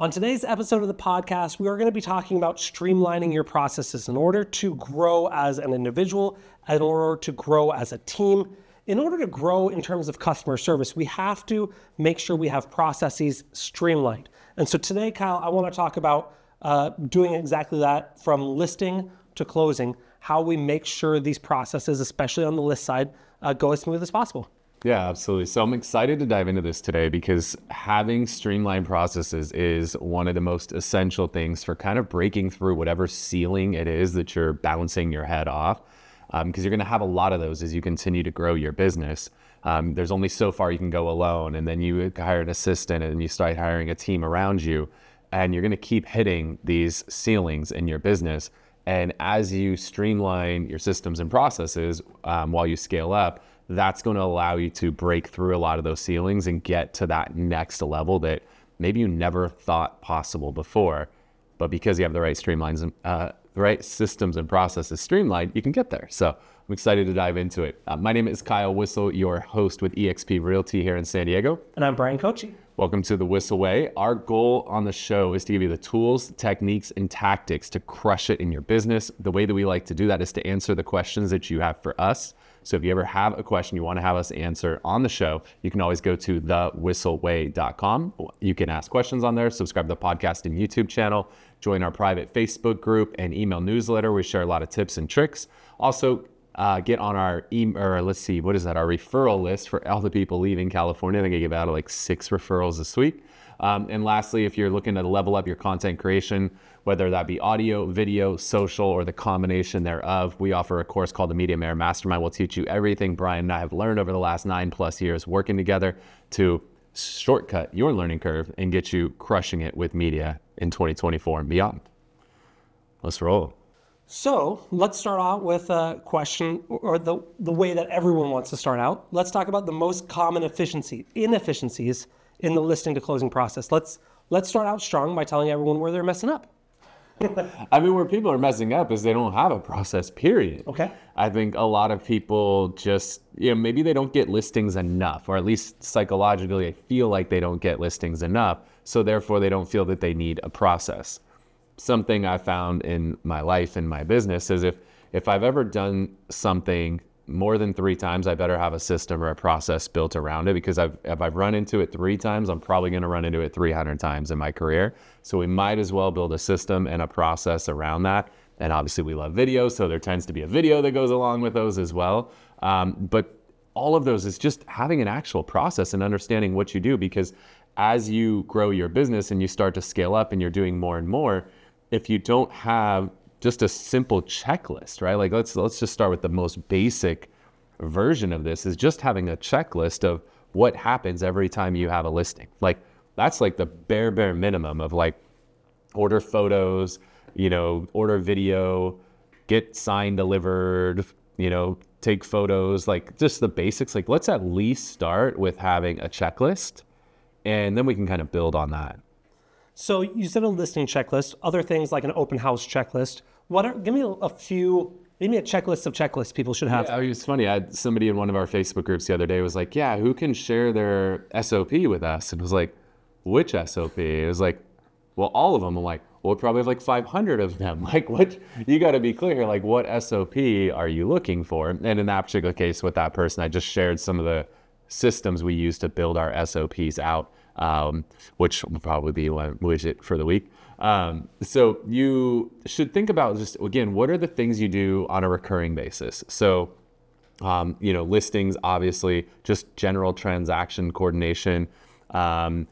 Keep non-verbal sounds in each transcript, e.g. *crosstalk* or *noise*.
On today's episode of the podcast, we are going to be talking about streamlining your processes in order to grow as an individual, in order to grow as a team. In order to grow in terms of customer service, we have to make sure we have processes streamlined. And so today, Kyle, I want to talk about uh, doing exactly that from listing to closing, how we make sure these processes, especially on the list side, uh, go as smooth as possible. Yeah, absolutely. So I'm excited to dive into this today because having streamlined processes is one of the most essential things for kind of breaking through whatever ceiling it is that you're bouncing your head off. Because um, you're going to have a lot of those as you continue to grow your business. Um, there's only so far you can go alone. And then you hire an assistant and you start hiring a team around you. And you're going to keep hitting these ceilings in your business. And as you streamline your systems and processes um, while you scale up, that's going to allow you to break through a lot of those ceilings and get to that next level that maybe you never thought possible before. But because you have the right streamlines and uh, the right systems and processes streamlined, you can get there. So I'm excited to dive into it. Uh, my name is Kyle Whistle, your host with eXp Realty here in San Diego. And I'm Brian Kochi. Welcome to the Whistle Way. Our goal on the show is to give you the tools, techniques, and tactics to crush it in your business. The way that we like to do that is to answer the questions that you have for us so if you ever have a question you want to have us answer on the show, you can always go to thewhistleway.com. You can ask questions on there, subscribe to the podcast and YouTube channel, join our private Facebook group and email newsletter. We share a lot of tips and tricks. Also, uh, get on our email, or let's see, what is that? Our referral list for all the people leaving California. I think I give out like six referrals this week. Um, and lastly, if you're looking to level up your content creation, whether that be audio, video, social, or the combination thereof, we offer a course called the Media Mayor Mastermind. We'll teach you everything Brian and I have learned over the last nine plus years working together to shortcut your learning curve and get you crushing it with media in 2024 and beyond. Let's roll. So let's start out with a question or the, the way that everyone wants to start out. Let's talk about the most common efficiency, inefficiencies in the listing to closing process. Let's let's start out strong by telling everyone where they're messing up. *laughs* I mean, where people are messing up is they don't have a process, period. Okay. I think a lot of people just, you know, maybe they don't get listings enough, or at least psychologically, they feel like they don't get listings enough. So therefore, they don't feel that they need a process. Something I found in my life and my business is if, if I've ever done something more than three times, I better have a system or a process built around it because I've, if I've run into it three times, I'm probably going to run into it 300 times in my career. So we might as well build a system and a process around that. And obviously, we love video, so there tends to be a video that goes along with those as well. Um, but all of those is just having an actual process and understanding what you do because as you grow your business and you start to scale up and you're doing more and more, if you don't have just a simple checklist, right? Like let's let's just start with the most basic version of this is just having a checklist of what happens every time you have a listing. Like that's like the bare bare minimum of like order photos, you know, order video, get sign delivered, you know, take photos, like just the basics. Like let's at least start with having a checklist and then we can kind of build on that. So you said a listing checklist, other things like an open house checklist. What are, give me a few Give me a checklist of checklists people should have. Yeah, it's was funny. I had somebody in one of our Facebook groups the other day was like, "Yeah, who can share their SOP with us?" And was like, "Which SOP?" It was like, "Well, all of them." I'm like, "Well, we probably have like 500 of them. *laughs* Like, what? You got to be clear. Like, what SOP are you looking for?" And in that particular case, with that person, I just shared some of the systems we use to build our SOPs out, um, which will probably be one widget for the week. Um, so you should think about just again, what are the things you do on a recurring basis? So, um, you know, listings, obviously, just general transaction coordination. Um,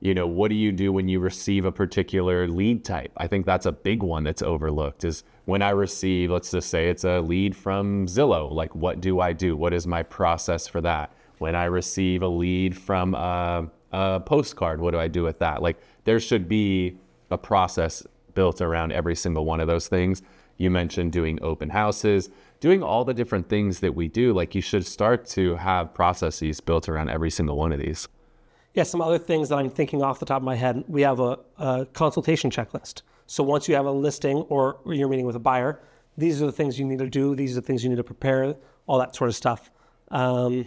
you know, what do you do when you receive a particular lead type? I think that's a big one that's overlooked is when I receive, let's just say it's a lead from Zillow, like what do I do? What is my process for that? When I receive a lead from a, uh, a postcard, what do I do with that? Like there should be a process built around every single one of those things. You mentioned doing open houses, doing all the different things that we do. Like you should start to have processes built around every single one of these. Yeah, some other things that I'm thinking off the top of my head. We have a, a consultation checklist. So once you have a listing or you're meeting with a buyer, these are the things you need to do. These are the things you need to prepare. All that sort of stuff. Um,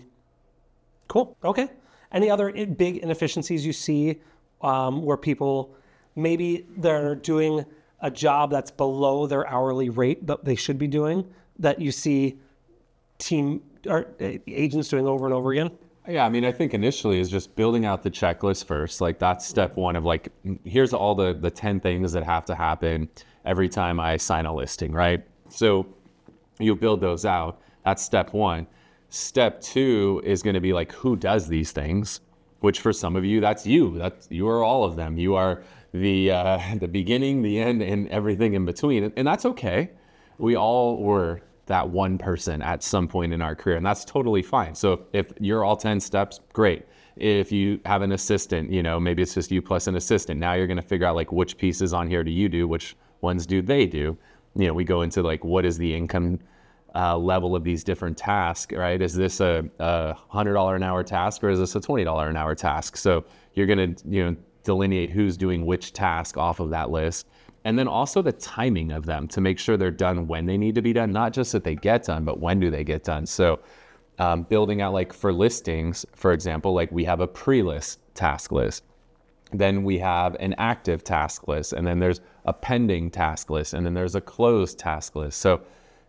cool. Okay. Any other big inefficiencies you see um, where people maybe they're doing a job that's below their hourly rate that they should be doing that you see team or uh, agents doing over and over again? Yeah, I mean, I think initially is just building out the checklist first. Like that's step one of like, here's all the the ten things that have to happen every time I sign a listing, right? So you build those out. That's step one. Step two is going to be like, who does these things? Which for some of you, that's you. That's you are all of them. You are the uh, the beginning, the end, and everything in between. And that's okay. We all were that one person at some point in our career, and that's totally fine. So if, you're all ten steps, great. If you have an assistant, you know maybe it's just you plus an assistant. Now you're going to figure out like which pieces on here do you do, which ones do they do. You know, we go into like what is the income uh, level of these different tasks, right? Is this a, a, $100 an hour task or is this a $20 an hour task? So you're going to, you know, delineate who's doing which task off of that list. And then also the timing of them to make sure they're done when they need to be done, not just that they get done, but when do they get done. So um, building out like for listings, for example, like we have a pre-list task list. Then we have an active task list, and then there's a pending task list, and then there's a closed task list. So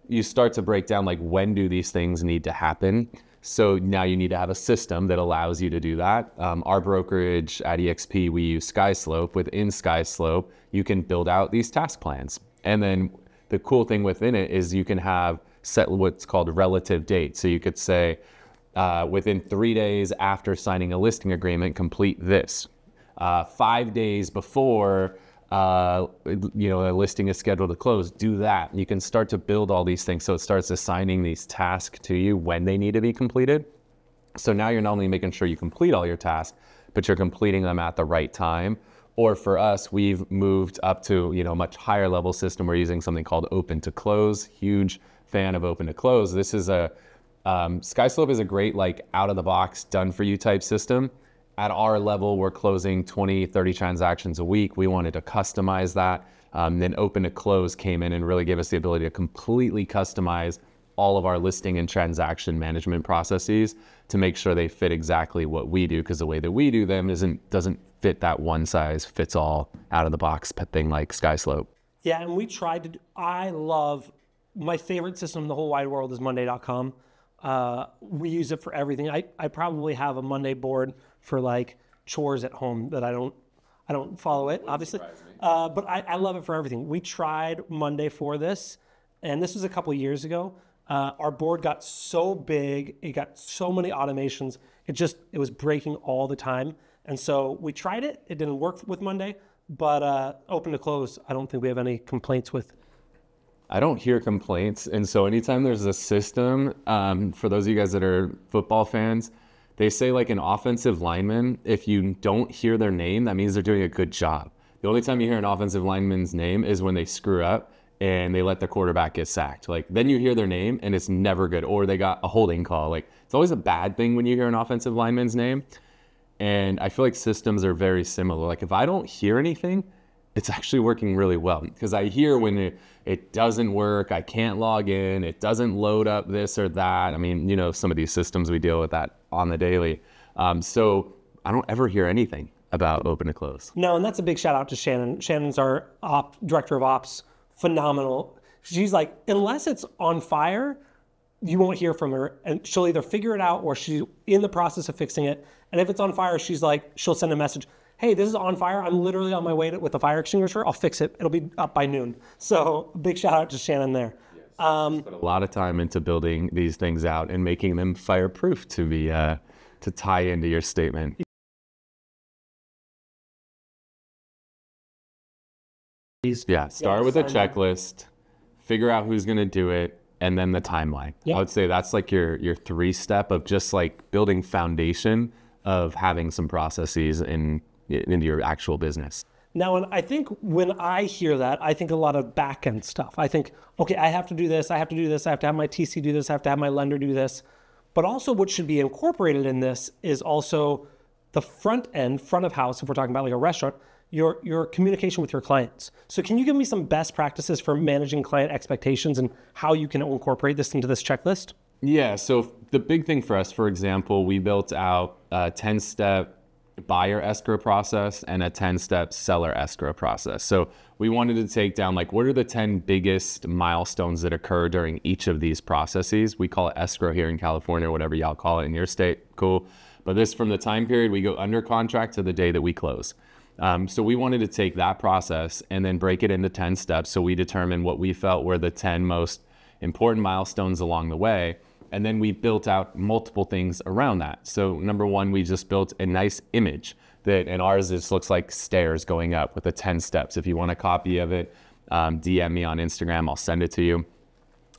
you start to break down like when do these things need to happen so now you need to have a system that allows you to do that. Um, our brokerage at EXP, we use SkySlope. Within SkySlope, you can build out these task plans. And then the cool thing within it is you can have set what's called relative date. So you could say, uh, within three days after signing a listing agreement, complete this. Uh, five days before uh, you know, a listing is scheduled to close, do that. You can start to build all these things. So it starts assigning these tasks to you when they need to be completed. So now you're not only making sure you complete all your tasks, but you're completing them at the right time. Or for us, we've moved up to you know a much higher level system. We're using something called Open to Close. Huge fan of Open to Close. This is a um, SkySlope is a great like out of the box, done for you type system at our level, we're closing 20, 30 transactions a week. We wanted to customize that. Um, then open to close came in and really gave us the ability to completely customize all of our listing and transaction management processes to make sure they fit exactly what we do because the way that we do them isn't doesn't fit that one size fits all out of the box thing like Skyslope. Yeah, and we tried to. Do, I love my favorite system in the whole wide world is Monday.com. Uh, we use it for everything. I, I probably have a Monday board for like chores at home that I don't I don't follow it obviously, uh, but I, I, love it for everything. We tried Monday for this, and this was a couple years ago. Uh, our board got so big, it got so many automations. It just it was breaking all the time, and so we tried it. It didn't work with Monday, but uh, open to close. I don't think we have any complaints with I don't hear complaints. And so anytime there's a system, um, for those of you guys that are football fans, they say like an offensive lineman, if you don't hear their name, that means they're doing a good job. The only time you hear an offensive lineman's name is when they screw up and they let the quarterback get sacked. Like then you hear their name and it's never good or they got a holding call. Like it's always a bad thing when you hear an offensive lineman's name. And I feel like systems are very similar. Like if I don't hear anything, it's actually working really well because I hear when it, it, doesn't work, I can't log in, it doesn't load up this or that. I mean, you know, some of these systems we deal with that on the daily. Um, so I don't ever hear anything about open to close. No, and that's a big shout out to Shannon. Shannon's our op, director of ops, phenomenal. She's like, unless it's on fire, you won't hear from her and she'll either figure it out or she's in the process of fixing it and if it's on fire she's like she'll send a message hey this is on fire i'm literally on my way to, with a fire extinguisher i'll fix it it'll be up by noon so big shout out to shannon there yes, um, put a lot of time into building these things out and making them fireproof to be uh, to tie into your statement yeah start yes, with a checklist figure out who's going to do it and then the timeline. I would say that's like your your three step of just like building foundation of having some processes in into your actual business. Now, and I think when I hear that, I think a lot of back end stuff. I think, okay, I have to do this, I have to do this, I have to have my TC do this, I have to have my lender do this. But also, what should be incorporated in this is also the front end, front of house, if we're talking about like a restaurant, your your communication with your clients. So can you give me some best practices for managing client expectations and how you can incorporate this into this checklist? Yeah, so the big thing for us, for example, we built out a 10-step buyer escrow process and a 10-step seller escrow process. So we wanted to take down like what are the 10 biggest milestones that occur during each of these processes? We call it escrow here in California, whatever y'all call it in your state. Cool. But this from the time period we go under contract to the day that we close. Um, so we wanted to take that process and then break it into 10 steps. So we determined what we felt were the 10 most important milestones along the way. And then we built out multiple things around that. So, number one, we just built a nice image that, and ours just looks like stairs going up with the 10 steps. If you want a copy of it, um, DM me on Instagram, I'll send it to you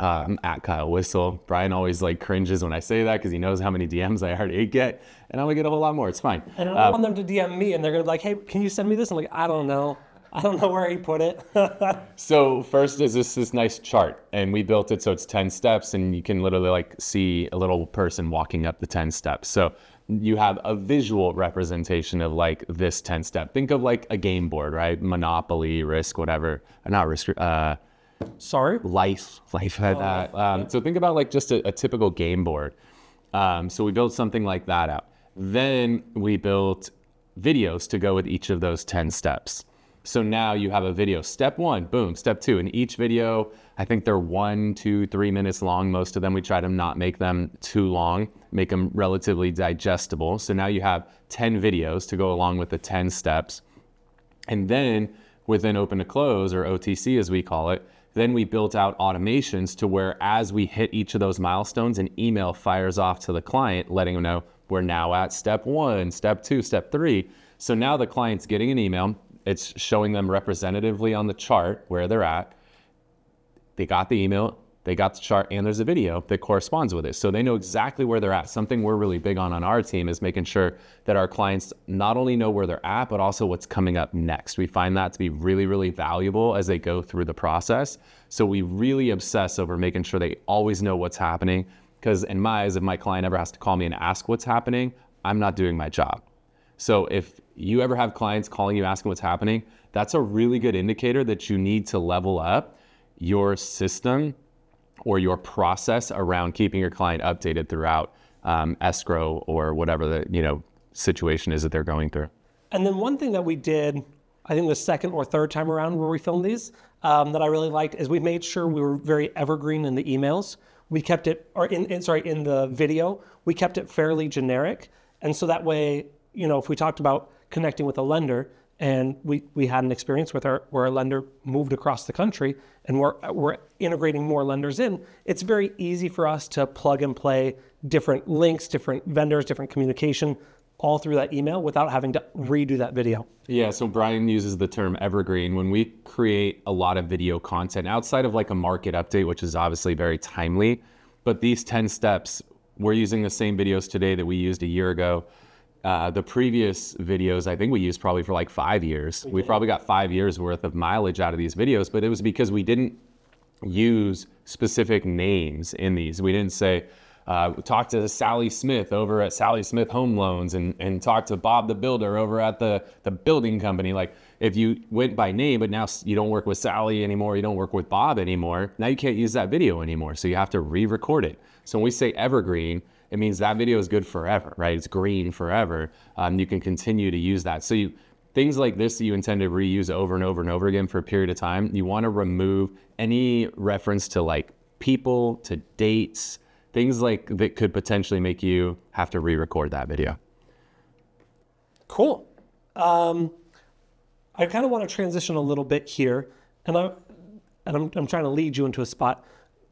um, at Kyle Whistle. Brian always like cringes when I say that because he knows how many DMs I already get, and I'm gonna get a whole lot more. It's fine. And I uh, want them to DM me, and they're gonna be like, "Hey, can you send me this?" I'm like, "I don't know." I don't know where he put it. *laughs* so first is this this nice chart, and we built it so it's ten steps, and you can literally like see a little person walking up the ten steps. So you have a visual representation of like this ten step. Think of like a game board, right? Monopoly, Risk, whatever. Not Risk. Uh, Sorry? Life. Life had oh, that. Um, So think about like just a, a typical game board. Um, so we built something like that out. Then we built videos to go with each of those 10 steps. So now you have a video. Step one, boom. Step two, in each video, I think they're one, two, three minutes long. Most of them, we try to not make them too long, make them relatively digestible. So now you have 10 videos to go along with the 10 steps. And then within open to close, or OTC as we call it, then we built out automations to where as we hit each of those milestones, an email fires off to the client letting them know we're now at step one, step two, step three. So now the client's getting an email. It's showing them representatively on the chart where they're at. They got the email. They got the chart and there's a video that corresponds with it. So they know exactly where they're at. Something we're really big on on our team is making sure that our clients not only know where they're at, but also what's coming up next. We find that to be really, really valuable as they go through the process. So we really obsess over making sure they always know what's happening. Because in my eyes, if my client ever has to call me and ask what's happening, I'm not doing my job. So if you ever have clients calling you asking what's happening, that's a really good indicator that you need to level up your system or your process around keeping your client updated throughout um, escrow or whatever the you know situation is that they're going through. And then one thing that we did, I think the second or third time around where we filmed these, um, that I really liked is we made sure we were very evergreen in the emails. We kept it, or in, in sorry, in the video, we kept it fairly generic, and so that way, you know, if we talked about connecting with a lender, and we, we had an experience with our where a lender moved across the country and we're, we're integrating more lenders in. It's very easy for us to plug and play different links, different vendors, different communication all through that email without having to redo that video. Yeah, so Brian uses the term evergreen. When we create a lot of video content outside of like a market update, which is obviously very timely, but these 10 steps, we're using the same videos today that we used a year ago uh, the previous videos, I think we used probably for like five years. We, we probably got five years worth of mileage out of these videos, but it was because we didn't use specific names in these. We didn't say, uh, talk to Sally Smith over at Sally Smith Home Loans and, and talk to Bob the Builder over at the, the building company. Like if you went by name, but now you don't work with Sally anymore, you don't work with Bob anymore, now you can't use that video anymore. So you have to re-record it. So when we say evergreen, it means that video is good forever, right? It's green forever. Um, you can continue to use that. So you, things like this that you intend to reuse over and over and over again for a period of time, you want to remove any reference to like people, to dates, things like that could potentially make you have to re-record that video. Cool. Um, I kind of want to transition a little bit here, and I'm and I'm, I'm trying to lead you into a spot.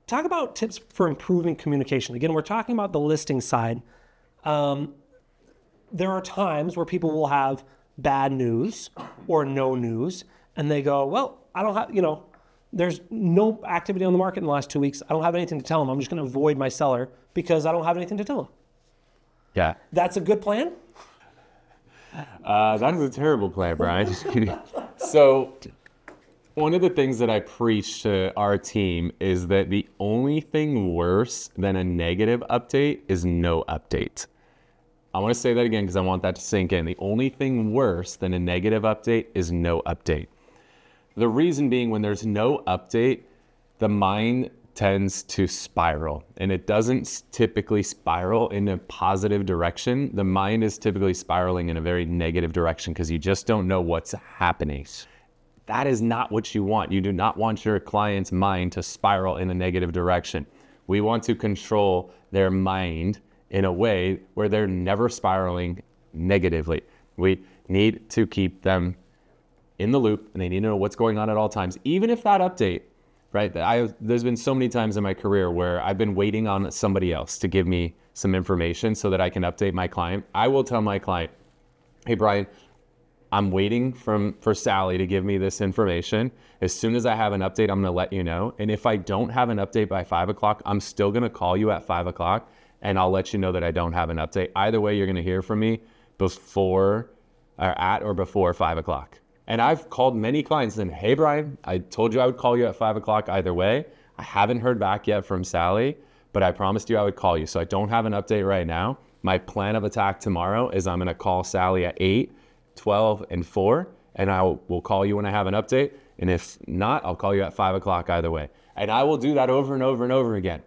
Talk about tips for improving communication. Again, we're talking about the listing side. Um, there are times where people will have bad news or no news, and they go, Well, I don't have, you know, there's no activity on the market in the last two weeks. I don't have anything to tell them. I'm just going to avoid my seller because I don't have anything to tell them. Yeah. That's a good plan? Uh, that is a terrible plan, Brian. *laughs* Just kidding. So one of the things that I preach to our team is that the only thing worse than a negative update is no update. I want to say that again because I want that to sink in. The only thing worse than a negative update is no update. The reason being, when there's no update, the mind tends to spiral and it doesn't typically spiral in a positive direction. The mind is typically spiraling in a very negative direction because you just don't know what's happening. That is not what you want. You do not want your client's mind to spiral in a negative direction. We want to control their mind in a way where they're never spiraling negatively. We need to keep them in the loop and they need to know what's going on at all times, even if that update, right? I, there's been so many times in my career where I've been waiting on somebody else to give me some information so that I can update my client. I will tell my client, hey, Brian, I'm waiting from, for Sally to give me this information. As soon as I have an update, I'm gonna let you know. And if I don't have an update by five o'clock, I'm still gonna call you at five o'clock and I'll let you know that I don't have an update. Either way, you're gonna hear from me before or at or before five o'clock. And I've called many clients and, hey, Brian, I told you I would call you at five o'clock either way. I haven't heard back yet from Sally, but I promised you I would call you. So I don't have an update right now. My plan of attack tomorrow is I'm gonna call Sally at eight 12, and 4. And I will call you when I have an update. And if not, I'll call you at 5 o'clock either way. And I will do that over and over and over again.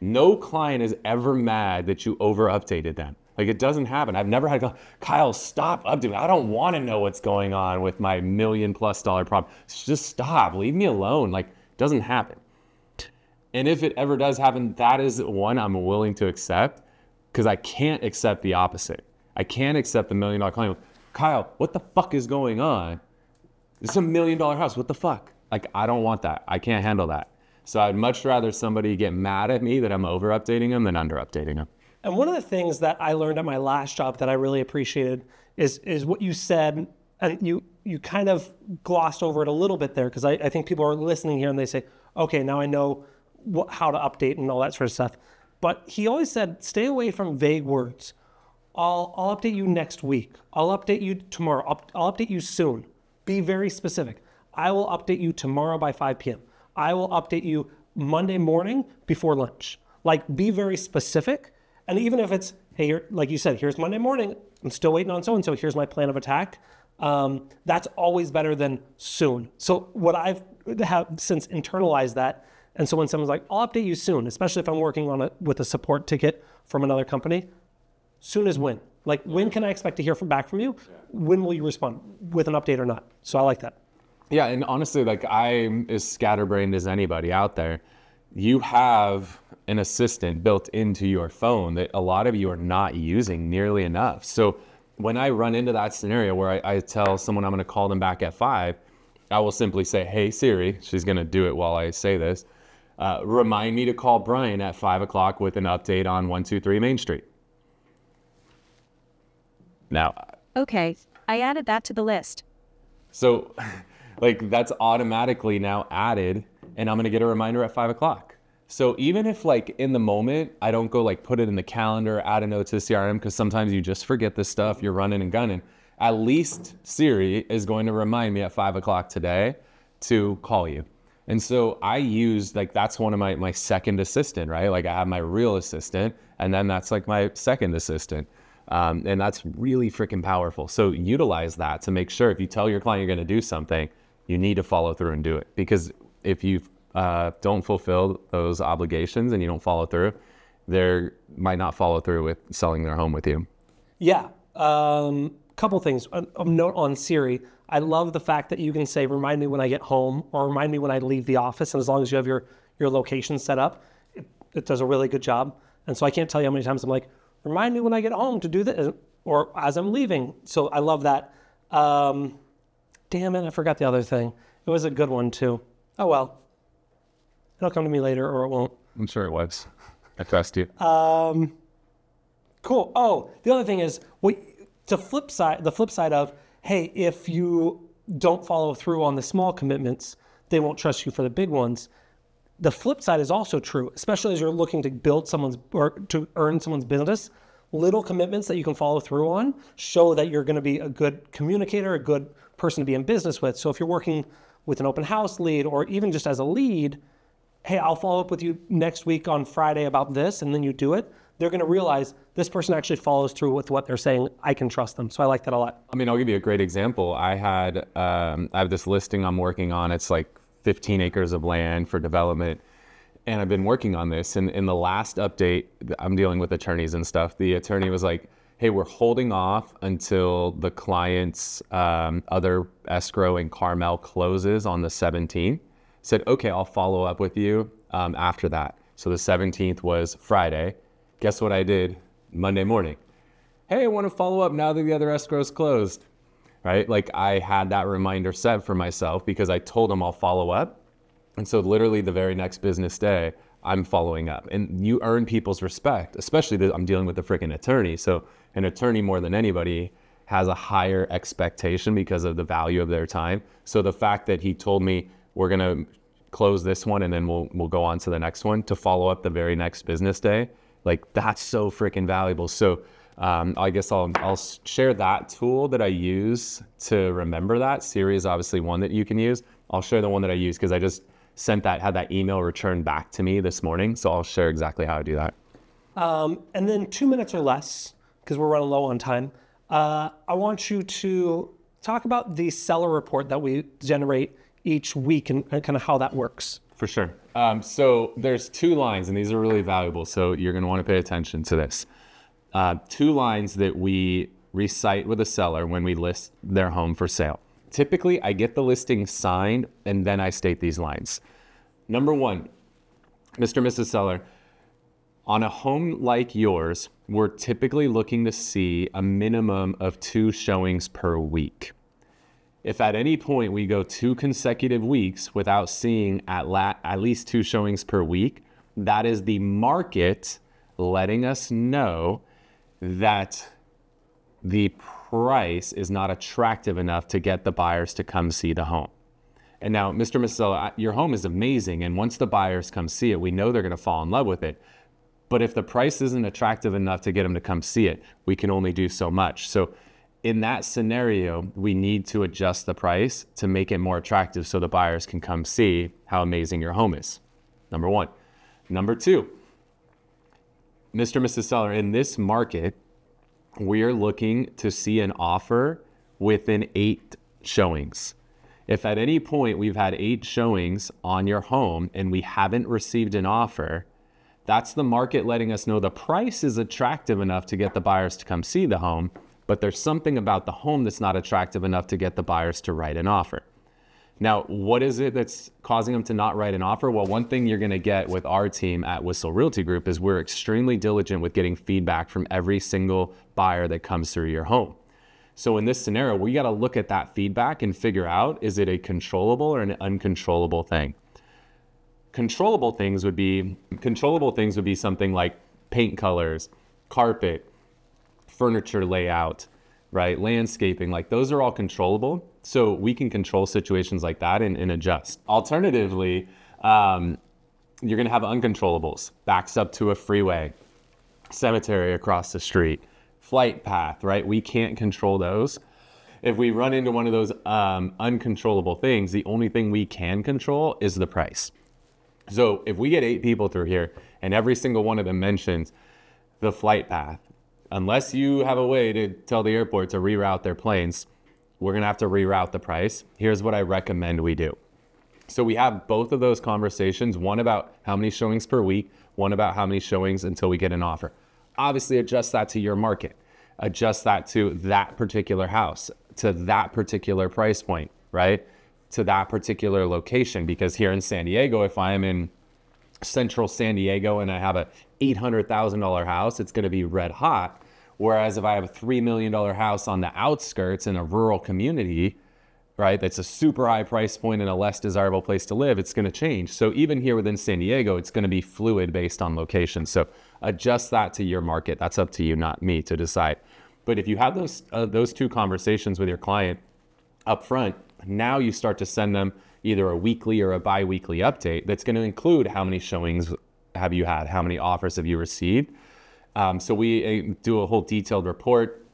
No client is ever mad that you over updated them. Like it doesn't happen. I've never had a Kyle stop updating. I don't want to know what's going on with my million plus dollar problem. Just stop. Leave me alone. Like doesn't happen. And if it ever does happen, that is one I'm willing to accept because I can't accept the opposite. I can't accept the million dollar claim. Kyle, what the fuck is going on? This is a million dollar house. What the fuck? Like, I don't want that. I can't handle that. So I'd much rather somebody get mad at me that I'm over updating them than under updating them. And one of the things that I learned at my last job that I really appreciated is is what you said, and you you kind of glossed over it a little bit there because I, I think people are listening here and they say, okay, now I know what, how to update and all that sort of stuff. But he always said, stay away from vague words. I'll, I'll update you next week. I'll update you tomorrow. I'll, I'll update you soon. Be very specific. I will update you tomorrow by 5 p.m. I will update you Monday morning before lunch. Like, be very specific. And even if it's, hey, like you said, here's Monday morning, I'm still waiting on so and so, here's my plan of attack. Um, that's always better than soon. So, what I've have since internalized that. And so, when someone's like, I'll update you soon, especially if I'm working on it with a support ticket from another company, Soon as when? Like when can I expect to hear from back from you? When will you respond with an update or not? So I like that. Yeah, and honestly, like I'm as scatterbrained as anybody out there. You have an assistant built into your phone that a lot of you are not using nearly enough. So when I run into that scenario where I, I tell someone I'm going to call them back at five, I will simply say, "Hey Siri," she's going to do it while I say this. Uh, remind me to call Brian at five o'clock with an update on one two three Main Street. Now, okay, I added that to the list. So, *laughs* like, that's automatically now added, and I'm gonna get a reminder at five o'clock. So, even if, like, in the moment, I don't go, like, put it in the calendar, add a note to the CRM, because sometimes you just forget this stuff, you're running and gunning. At least Siri is going to remind me at five o'clock today to call you. And so I use like that's one of my my second assistant, right? Like I have my real assistant, and then that's like my second assistant. Um, and that's really freaking powerful. So utilize that to make sure if you tell your client you're going to do something, you need to follow through and do it. Because if you uh, don't fulfill those obligations and you don't follow through, they might not follow through with selling their home with you. Yeah. Um, couple things. A, a note on Siri. I love the fact that you can say, remind me when I get home or remind me when I leave the office. And as long as you have your, your location set up, it, it does a really good job. And so I can't tell you how many times I'm like, Remind me when I get home to do this or as I'm leaving. So I love that. Um, damn it, I forgot the other thing. It was a good one too. Oh well. It'll come to me later or it won't. I'm sure it was. I trust you. Um, cool. Oh, the other thing is what To flip side the flip side of, hey, if you don't follow through on the small commitments, they won't trust you for the big ones the flip side is also true, especially as you're looking to build someone's or to earn someone's business. Little commitments that you can follow through on show that you're going to be a good communicator, a good person to be in business with. So if you're working with an open house lead or even just as a lead, hey, I'll follow up with you next week on Friday about this, and then you do it, they're going to realize this person actually follows through with what they're saying. I can trust them. So I like that a lot. I mean, I'll give you a great example. I had um, I have this listing I'm working on. It's like 15 acres of land for development. And I've been working on this. And in the last update, I'm dealing with attorneys and stuff. The attorney was like, hey, we're holding off until the client's um, other escrow in Carmel closes on the 17th. said, okay, I'll follow up with you um, after that. So the 17th was Friday. Guess what I did Monday morning? Hey, I want to follow up now that the other escrow is closed right? Like I had that reminder set for myself because I told him I'll follow up. And so literally the very next business day, I'm following up. And you earn people's respect, especially that I'm dealing with a freaking attorney. So an attorney more than anybody has a higher expectation because of the value of their time. So the fact that he told me we're gonna close this one and then we'll we'll go on to the next one to follow up the very next business day, like that's so freaking valuable. So um, I guess I'll, I'll share that tool that I use to remember that. Siri is obviously one that you can use. I'll share the one that I use because I just sent that, had that email returned back to me this morning. So I'll share exactly how I do that. Um, and then two minutes or less, because we're running low on time, uh, I want you to talk about the seller report that we generate each week and, and kind of how that works. For sure. Um, so there's two lines, and these are really valuable. So you're going to want to pay attention to this uh, two lines that we recite with a seller when we list their home for sale. Typically, I get the listing signed and then I state these lines. Number one, Mr. and Mrs. Seller, on a home like yours, we're typically looking to see a minimum of two showings per week. If at any point we go two consecutive weeks without seeing at, la- at least two showings per week, that is the market letting us know that the price is not attractive enough to get the buyers to come see the home. And now, Mr. Masella, your home is amazing. And once the buyers come see it, we know they're going to fall in love with it. But if the price isn't attractive enough to get them to come see it, we can only do so much. So, in that scenario, we need to adjust the price to make it more attractive so the buyers can come see how amazing your home is. Number one. Number two, Mr. and Mrs. Seller, in this market, we are looking to see an offer within eight showings. If at any point we've had eight showings on your home and we haven't received an offer, that's the market letting us know the price is attractive enough to get the buyers to come see the home, but there's something about the home that's not attractive enough to get the buyers to write an offer. Now, what is it that's causing them to not write an offer? Well, one thing you're going to get with our team at Whistle Realty Group is we're extremely diligent with getting feedback from every single buyer that comes through your home. So in this scenario, we got to look at that feedback and figure out is it a controllable or an uncontrollable thing. Controllable things would be controllable things would be something like paint colors, carpet, furniture layout, right? Landscaping, like those are all controllable. So we can control situations like that and, and adjust. Alternatively, um, you're going to have uncontrollables backs up to a freeway, cemetery across the street, flight path, right? We can't control those. If we run into one of those um, uncontrollable things, the only thing we can control is the price. So if we get eight people through here and every single one of them mentions the flight path, unless you have a way to tell the airport to reroute their planes, we're gonna have to reroute the price. Here's what I recommend we do. So we have both of those conversations, one about how many showings per week, one about how many showings until we get an offer. Obviously adjust that to your market, adjust that to that particular house, to that particular price point, right? To that particular location, because here in San Diego, if I am in central San Diego and I have a $800,000 house, it's gonna be red hot Whereas if I have a $3 million house on the outskirts in a rural community, right, that's a super high price point and a less desirable place to live, it's going to change. So even here within San Diego, it's going to be fluid based on location. So adjust that to your market. That's up to you, not me, to decide. But if you have those, uh, those two conversations with your client up front, now you start to send them either a weekly or a bi weekly update that's going to include how many showings have you had, how many offers have you received um, so we uh, do a whole detailed report.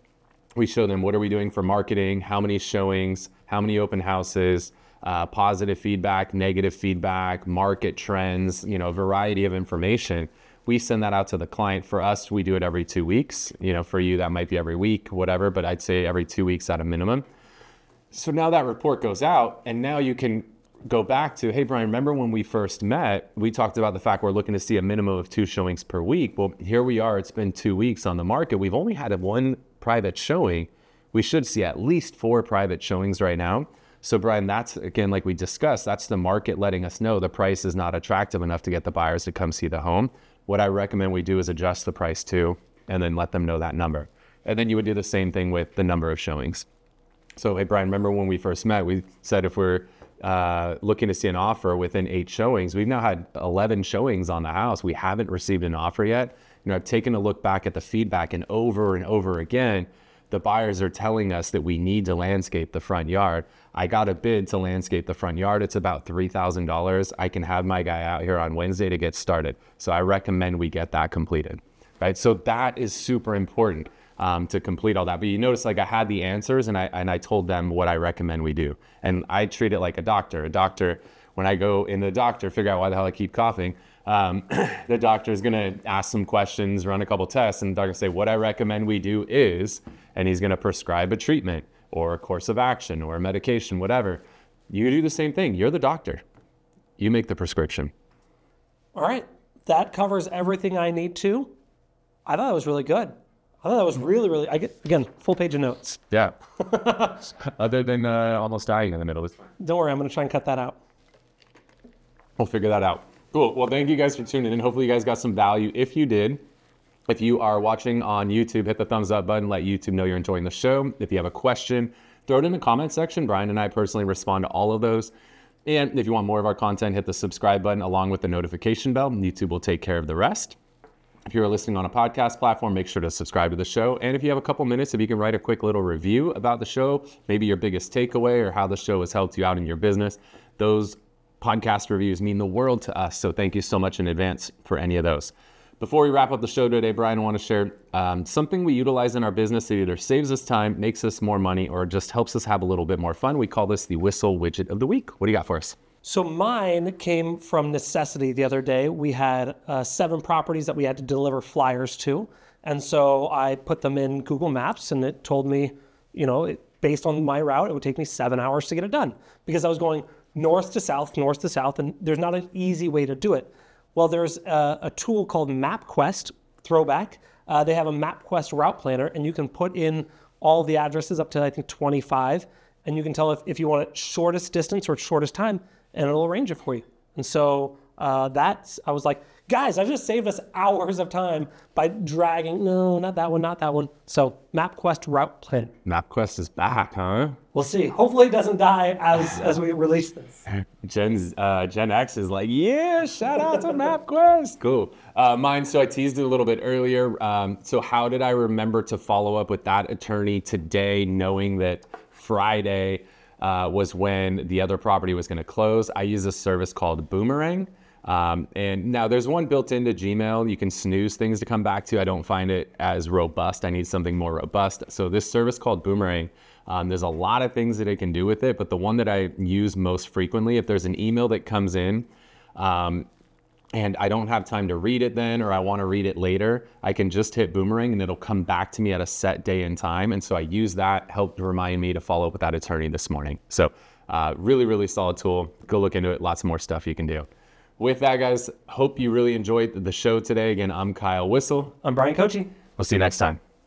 We show them what are we doing for marketing, how many showings, how many open houses, uh, positive feedback, negative feedback, market trends, you know, variety of information. We send that out to the client. For us, we do it every two weeks. You know, for you that might be every week, whatever, but I'd say every two weeks at a minimum. So now that report goes out, and now you can go back to, hey, Brian, remember when we first met, we talked about the fact we're looking to see a minimum of two showings per week. Well, here we are. It's been two weeks on the market. We've only had one private showing. We should see at least four private showings right now. So, Brian, that's again, like we discussed, that's the market letting us know the price is not attractive enough to get the buyers to come see the home. What I recommend we do is adjust the price too, and then let them know that number. And then you would do the same thing with the number of showings. So, hey, Brian, remember when we first met, we said if we're uh, looking to see an offer within eight showings. We've now had 11 showings on the house. We haven't received an offer yet. You know, I've taken a look back at the feedback and over and over again, the buyers are telling us that we need to landscape the front yard. I got a bid to landscape the front yard. It's about $3,000. I can have my guy out here on Wednesday to get started. So I recommend we get that completed, right? So that is super important um, to complete all that. But you notice like I had the answers and I, and I told them what I recommend we do. And I treat it like a doctor. A doctor, when I go in the doctor, figure out why the hell I keep coughing, um, *coughs* the doctor is gonna ask some questions, run a couple tests, and the doctor say, what I recommend we do is, and he's gonna prescribe a treatment or a course of action or a medication, whatever. You do the same thing. You're the doctor. You make the prescription. All right. That covers everything I need to. I thought it was really good. I thought that was really, really. I get again full page of notes. Yeah. *laughs* Other than uh, almost dying in the middle, it's fine. Don't worry, I'm gonna try and cut that out. We'll figure that out. Cool. Well, thank you guys for tuning in. Hopefully, you guys got some value. If you did, if you are watching on YouTube, hit the thumbs up button. Let YouTube know you're enjoying the show. If you have a question, throw it in the comment section. Brian and I personally respond to all of those. And if you want more of our content, hit the subscribe button along with the notification bell. YouTube will take care of the rest. If you're listening on a podcast platform, make sure to subscribe to the show. And if you have a couple minutes, if you can write a quick little review about the show, maybe your biggest takeaway or how the show has helped you out in your business, those podcast reviews mean the world to us. So thank you so much in advance for any of those. Before we wrap up the show today, Brian, I want to share um, something we utilize in our business that either saves us time, makes us more money, or just helps us have a little bit more fun. We call this the whistle widget of the week. What do you got for us? So mine came from necessity the other day. We had uh, seven properties that we had to deliver flyers to. And so I put them in Google Maps and it told me, you know, it, based on my route, it would take me seven hours to get it done because I was going north to south, north to south, and there's not an easy way to do it. Well, there's a, a tool called MapQuest, throwback. Uh, they have a MapQuest route planner and you can put in all the addresses up to, I think, 25. And you can tell if, if you want it shortest distance or shortest time and it'll arrange it for you. And so uh, that's, I was like, guys, I just saved us hours of time by dragging, no, not that one, not that one. So MapQuest route plan. MapQuest is back, huh? We'll see. Hopefully it doesn't die as, as we release this. *laughs* Gen's, uh, Gen X is like, yeah, shout out to MapQuest. *laughs* cool. Uh, mine, so I teased it a little bit earlier. Um, so how did I remember to follow up with that attorney today, knowing that Friday, uh, was when the other property was going to close. I use a service called Boomerang. Um, and now there's one built into Gmail. You can snooze things to come back to. I don't find it as robust. I need something more robust. So this service called Boomerang, um, there's a lot of things that it can do with it, but the one that I use most frequently, if there's an email that comes in um, and I don't have time to read it then or I want to read it later, I can just hit boomerang and it'll come back to me at a set day and time. And so I use that, helped remind me to follow up with that attorney this morning. So uh, really, really solid tool. Go look into it. Lots more stuff you can do. With that, guys, hope you really enjoyed the show today. Again, I'm Kyle Whistle. I'm Brian Kochi. We'll see you next time.